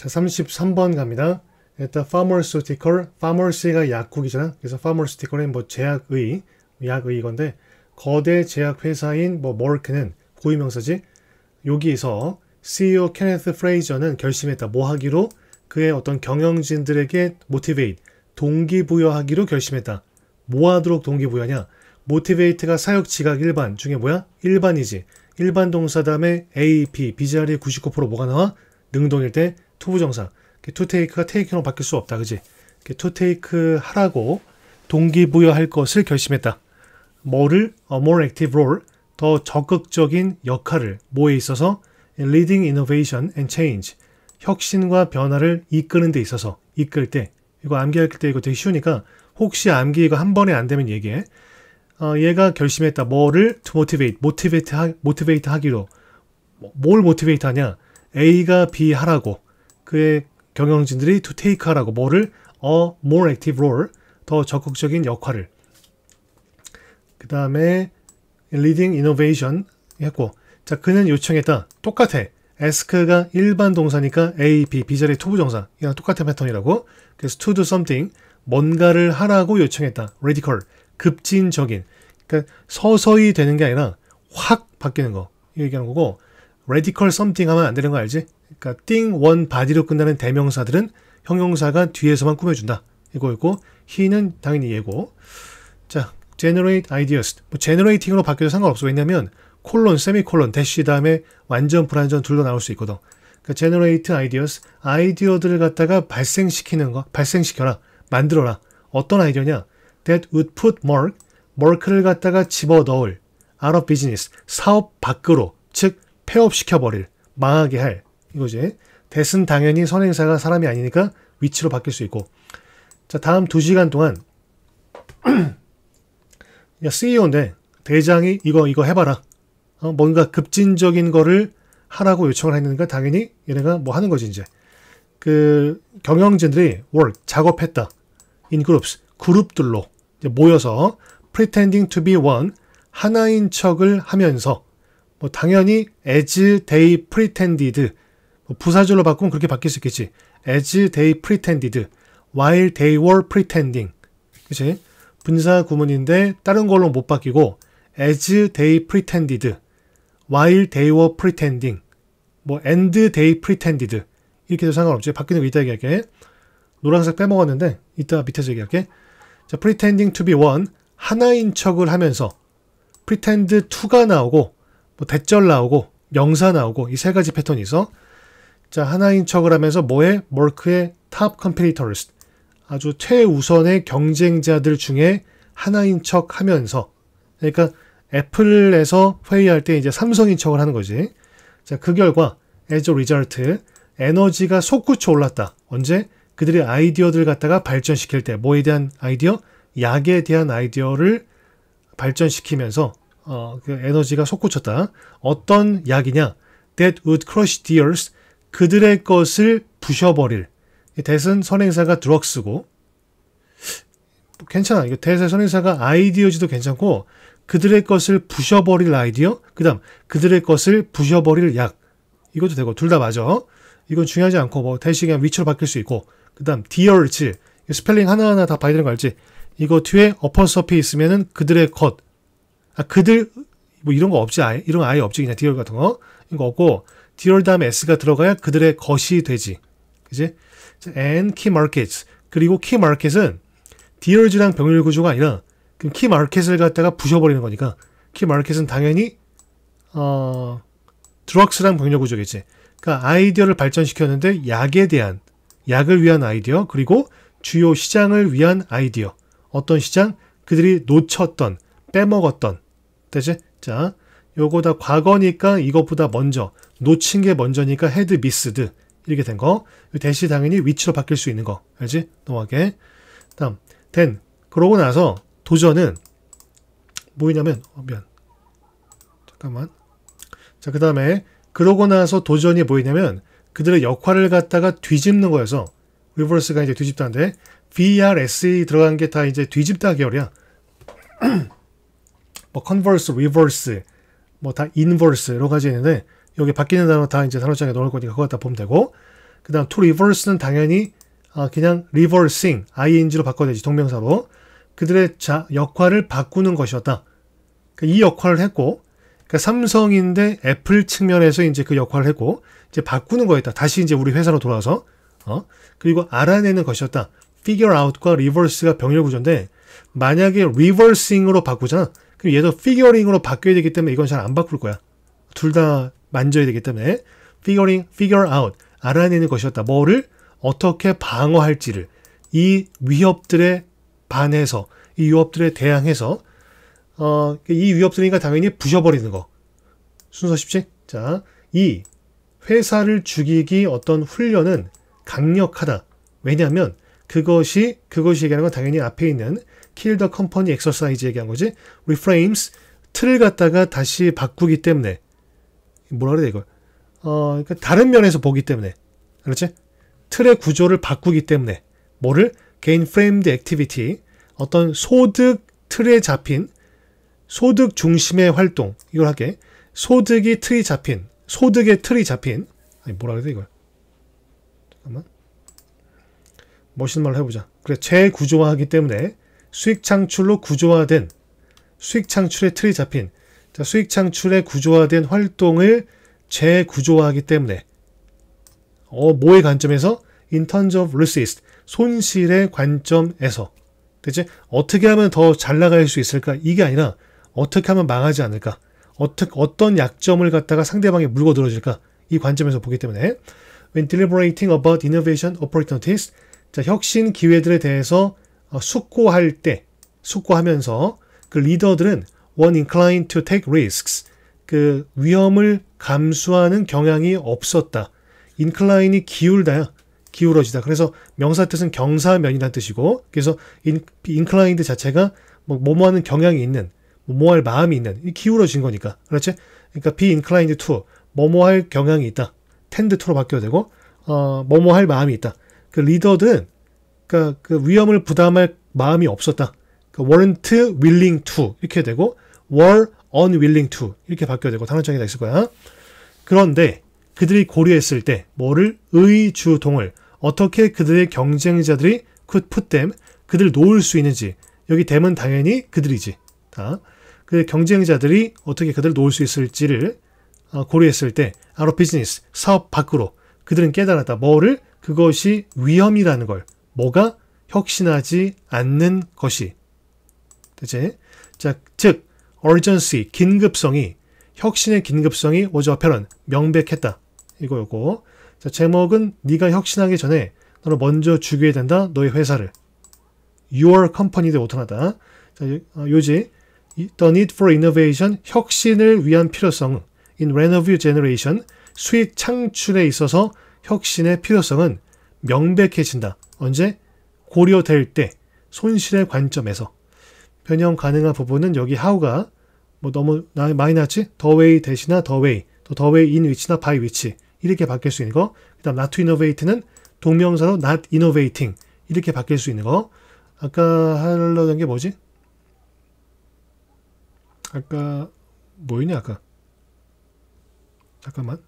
자, 33번 갑니다. 일단 pharmaceutical, pharmacy가 약국이잖아. 그래서 pharmaceutical은 뭐 제약의, 약의 건데 거대 제약 회사인 뭐 머크는 고유 명사지. 여기에서 CEO 케네스 프레이저는 결심했다. 뭐 하기로? 그의 어떤 경영진들에게 motivate, 동기부여하기로 결심했다. 뭐 하도록 동기부여냐? motivate가 사역 지각 일반 중에 뭐야? 일반이지. 일반 동사 다음에 AP, 비자리 99% 뭐가 나와? 능동일 때 투부정상. 투테이크가 테이크로 바뀔 수 없다. 그지? 투테이크 하라고 동기부여할 것을 결심했다. 뭐를? A 어, more active role, 더 적극적인 역할을 뭐에 있어서 leading innovation and change, 혁신과 변화를 이끄는 데 있어서 이끌 때 이거 암기할 때 이거 되게 쉬우니까 혹시 암기 이거 한 번에 안 되면 얘기해. 어, 얘가 결심했다. 뭐를 to motivate, motivate, 하, motivate 하기로. 뭐, 뭘 motivate 하냐? A가 B 하라고. 그의 경영진들이 to take 하라고 뭐를 a more active role 더 적극적인 역할을 그 다음에 leading innovation 했고 자 그는 요청했다 똑같아 ask가 일반 동사니까 a, b, b 자리 투부 정사 이랑 똑같은 패턴이라고 그래서 to do something 뭔가를 하라고 요청했다 radical 급진적인 그러니까 서서히 되는 게 아니라 확 바뀌는 거 얘기하는 거고 radical something 하면 안 되는 거 알지? 그러니까 thing, one, body로 끝나는 대명사들은 형용사가 뒤에서만 꾸며준다. 이거이고 he는 당연히 예고 자, generate ideas. 뭐 generating으로 바뀌어도 상관없어. 왜냐면 콜론, 세미콜론, 대시 다음에 완전, 불완전 둘로 나올 수 있거든. 그러니까 generate ideas, 아이디어들을 갖다가 발생시키는 거, 발생시켜라, 만들어라. 어떤 아이디어냐? That would put Mark, Mark를 갖다가 집어넣을 out of business, 사업 밖으로, 즉 폐업시켜버릴, 망하게 할 이거지. 대은 당연히 선행사가 사람이 아니니까 위치로 바뀔 수 있고. 자, 다음 두시간 동안 야, CEO인데 대장이 이거 이거 해봐라. 어, 뭔가 급진적인 거를 하라고 요청을 했는가 당연히 얘네가 뭐 하는 거지 이제. 그 경영진들이 work 작업했다. in groups 그룹들로 모여서 pretending to be one 하나인 척을 하면서 뭐 당연히 as they pretended 부사절로 바꾸면 그렇게 바뀔 수 있겠지. As they pretended, while they were pretending. 그치? 분사 구문인데 다른 걸로 못 바뀌고 as they pretended, while they were pretending, 뭐 and they pretended 이렇게 해도 상관없지. 바뀌는 거 이따 얘기할게. 노란색 빼먹었는데 이따 밑에서 얘기할게. 자, pretending to be one 하나인 척을 하면서 pretend to가 나오고 뭐 대절 나오고 명사 나오고 이 세 가지 패턴이 있어. 자, 하나인 척을 하면서 뭐에? 머크의 탑컴피니터스 아주 최우선의 경쟁자들 중에 하나인 척 하면서. 그러니까 애플에서 회의할 때 이제 삼성인 척을 하는 거지. 자, 그 결과, as a result, 에너지가 솟구쳐 올랐다. 언제? 그들의 아이디어들 갖다가 발전시킬 때, 뭐에 대한 아이디어? 약에 대한 아이디어를 발전시키면서, 어, 그 에너지가 솟구쳤다. 어떤 약이냐? That would crush deers. 그들의 것을 부셔버릴. 대은 선행사가 드럭스고 괜찮아. 이거 대세 선행사가 아이디어지도 괜찮고 그들의 것을 부셔버릴 아이디어, 그 다음 그들의 것을 부셔버릴 약. 이것도 되고 둘 다 맞아. 이건 중요하지 않고 뭐 대시 그냥 위치로 바뀔 수 있고 그 다음 디얼 a 스펠링 하나하나 다 봐야 되는 거 알지? 이거 뒤에 어퍼서피 있으면은 그들의 것. 아, 그들 뭐 이런 거 없지 아예 이런 거 아예 없지 그냥 디얼 같은 거 이거 없고 디얼 다음에 s가 들어가야 그들의 것이 되지. 그지? and key markets. 그리고 key market은 디얼즈랑 병렬 구조가 아니라 그럼 key market을 갖다가 부셔버리는 거니까 key market은 당연히 어드럭스랑 병렬 구조겠지. 그러니까 아이디어를 발전시켰는데 약에 대한 약을 위한 아이디어 그리고 주요 시장을 위한 아이디어 어떤 시장 그들이 놓쳤던 빼먹었던 되지 자 요거 다 과거니까 이것보다 먼저 놓친 게 먼저니까 헤드 미스드 이렇게 된 거. 대시 당연히 위치로 바뀔 수 있는 거. 알지? 너하게. 다음 된 그러고 나서 도전은 뭐냐면 어, 미안. 잠깐만. 자, 그다음에 그러고 나서 도전이 뭐였냐면 그들의 역할을 갖다가 뒤집는 거여서 리버스가 이제 뒤집다인데 VRSE 들어간 게 다 이제 뒤집다 계열이야. 뭐 컨버스, 리버스, 뭐 다 인버스 여러 가지 있는데 여기 바뀌는 단어 다 이제 단어장에 넣을 거니까 그거 갖다 보면 되고 그 다음 to reverse는 당연히 아, 그냥 reversing, ing로 바꿔야 되지 동명사로 그들의 자, 역할을 바꾸는 것이었다. 그러니까 이 역할을 했고 그러니까 삼성인데 애플 측면에서 이제 그 역할을 했고 이제 바꾸는 거였다. 다시 이제 우리 회사로 돌아와서 어? 그리고 알아내는 것이었다. figure out과 reverse가 병렬 구조인데 만약에 reversing으로 바꾸잖아. 그럼 얘도 figuring으로 바뀌어야 되기 때문에 이건 잘 안 바꿀 거야. 둘다 만져야 되기 때문에 figuring, figure out, 알아내는 것이었다. 뭐를 어떻게 방어할지를 이 위협들에 반해서 이 위협들에 대항해서 어, 이 위협들이니까 당연히 부셔버리는 거. 순서 쉽지? 자, 이 회사를 죽이기 어떤 훈련은 강력하다. 왜냐하면 그것이 그것이 얘기하는 건 당연히 앞에 있는 kill the company exercise 얘기한 거지. reframes 틀을 갖다가 다시 바꾸기 때문에 뭐라 그래야 돼 이걸 어 그러니까 다른 면에서 보기 때문에 그렇지 틀의 구조를 바꾸기 때문에 뭐를 개인 프레임드 액티비티 어떤 소득 틀에 잡힌 소득 중심의 활동 이걸 하게 소득이 틀이 잡힌 소득의 틀이 잡힌 아니 뭐라 그래야 돼 이걸 잠깐만 멋있는 말로 해보자 그래 재구조화하기 때문에 수익 창출로 구조화된 수익 창출의 틀이 잡힌 자, 수익 창출의 구조화된 활동을 재구조화하기 때문에 어, 뭐의 관점에서 in terms of r i s t 손실의 관점에서 대체 어떻게 하면 더 잘 나갈 수 있을까 이게 아니라 어떻게 하면 망하지 않을까 어떻게 어떤 약점을 갖다가 상대방이 물고 들어질까이 관점에서 보기 때문에 when deliberating about innovation opportunities 자, 혁신 기회들에 대해서 어, 숙고할 때 숙고하면서 그 리더들은 one inclined to take risks. 그 위험을 감수하는 경향이 없었다. incline이 기울다 기울어지다. 그래서 명사 뜻은 경사면이라는 뜻이고, 그래서 in, inclined 자체가 뭐, 뭐뭐 하는 경향이 있는, 뭐뭐 할 마음이 있는, 기울어진 거니까. 그렇지? 그러니까 be inclined to, 뭐뭐 할 경향이 있다. tend to로 바뀌어야 되고, 어, 뭐뭐 할 마음이 있다. 그리더든 그러니까 그 위험을 부담할 마음이 없었다. 그러니까 weren't willing to 이렇게 되고 were unwilling to 이렇게 바뀌어야 되고 단어정이가 있을 거야. 그런데 그들이 고려했을 때 뭐를 의주동을 어떻게 그들의 경쟁자들이 could put them 그들을 놓을 수 있는지 여기 댐은 당연히 그들이지. 다. 그 경쟁자들이 어떻게 그들을 놓을 수 있을지를 어, 고려했을 때 out of business 사업 밖으로 그들은 깨달았다. 뭐를 그것이 위험이라는 걸 뭐가 혁신하지 않는 것이 그치? 자, 즉, urgency, 긴급성이, 혁신의 긴급성이 오저 편은 명백했다. 이거, 요거. 자, 제목은 네가 혁신하기 전에 너를 먼저 죽여야 된다. 너의 회사를. Your company도 오토나다 자, 어, 요지. The need for innovation, 혁신을 위한 필요성. In revenue generation, 수익 창출에 있어서 혁신의 필요성은 명백해진다. 언제? 고려될 때, 손실의 관점에서. 변형 가능한 부분은 여기 how가 뭐 너무 많이 나왔지? the way 대신나 the way, 또 the way in 위치나 by 위치 이렇게 바뀔 수 있는 거. 그 다음 not to innovate는 동명사로 not innovating 이렇게 바뀔 수 있는 거. 아까 하려던 게 뭐지? 아까 뭐였냐 아까? 잠깐만.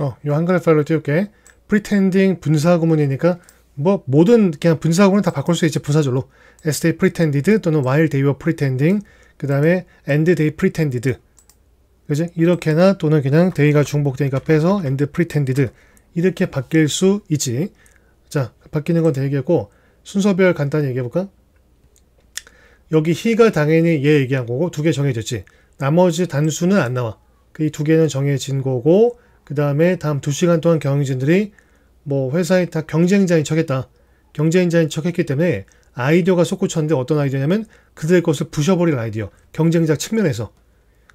어, 요 한글 파일로 띄울게. pretending 분사 구문이니까 뭐 모든 그냥 분사구는 다 바꿀 수 있지 분사절로 s they pretended 또는 while they were pretending 그 다음에 and they pretended 그지 이렇게나 또는 그냥 they가 중복되니까 빼서 and pretended 이렇게 바뀔 수 있지 자 바뀌는 건 되겠고 순서별 간단히 얘기해볼까 여기 he가 당연히 얘 얘기한 거고 두 개 정해졌지 나머지 단수는 안 나와 그 이 두 개는 정해진 거고 그 다음에 다음 두 시간 동안 경영진들이 뭐 회사에 다 경쟁자인 척했다. 경쟁자인 척했기 때문에 아이디어가 솟구쳤는데 어떤 아이디어냐면 그들의 것을 부셔버릴 아이디어. 경쟁자 측면에서.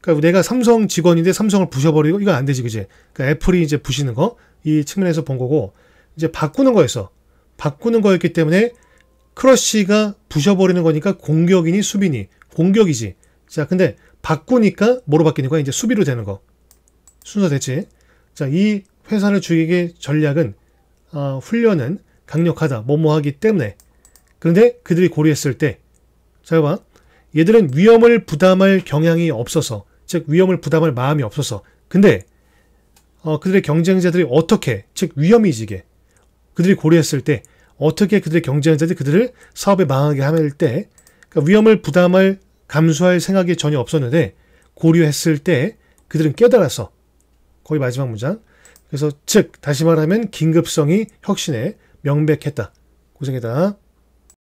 그러니까 내가 삼성 직원인데 삼성을 부셔버리고 이건 안 되지 그지. 그러니까 애플이 이제 부시는 거 이 측면에서 본 거고 이제 바꾸는 거였어. 바꾸는 거였기 때문에 크러쉬가 부셔버리는 거니까 공격이니 수비니 공격이지. 자 근데 바꾸니까 뭐로 바뀌는 거야? 이제 수비로 되는 거. 순서 됐지? 자, 이 회사를 죽이게 전략은 어, 훈련은 강력하다, 뭐뭐하기 때문에. 그런데 그들이 고려했을 때, 잘 봐. 얘들은 위험을 부담할 경향이 없어서, 즉 위험을 부담할 마음이 없어서. 근데 어, 그들의 경쟁자들이 어떻게, 즉 위험이 지게, 그들이 고려했을 때 어떻게 그들의 경쟁자들이 그들을 사업에 망하게 할 때, 그러니까 위험을 부담할 감수할 생각이 전혀 없었는데 고려했을 때 그들은 깨달아서 거의 마지막 문장 그래서 즉 다시 말하면 긴급성이 혁신에 명백했다. 고생했다.